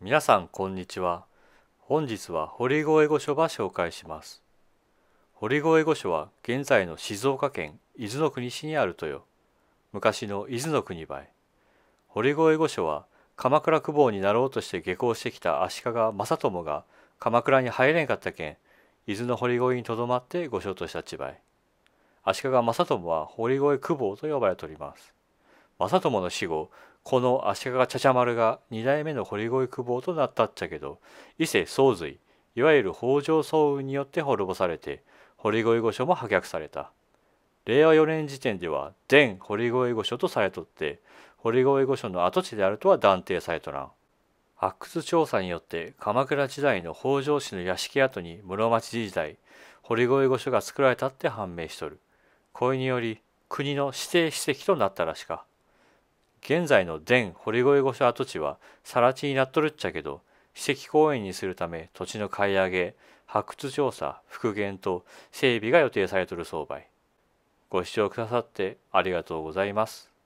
皆さんこんにちは本日は堀越御所場紹介します堀越御所は現在の静岡県伊豆の国市にあるとよ昔の伊豆の国ば堀越御所は鎌倉公方になろうとして下校してきた足利政友が鎌倉に入れんかったけ伊豆の堀越にとどまって御所とした千葉い足利政友は堀越公方と呼ばれております正友の死後この足利茶々丸が二代目の堀越久保となったっちゃけど伊勢宗髄いわゆる北条早雲によって滅ぼされて堀越御所も破却された令和4年時点では全堀越御所とされとって堀越御所の跡地であるとは断定されとらん発掘調査によって鎌倉時代の北条氏の屋敷跡に室町時代堀越御所が作られたって判明しとるこれにより国の指定史跡となったらしか。現在の全堀越御所跡地は更地になっとるっちゃけど史跡公園にするため土地の買い上げ発掘調査復元と整備が予定されとる相場ご視聴くださってありがとうございます。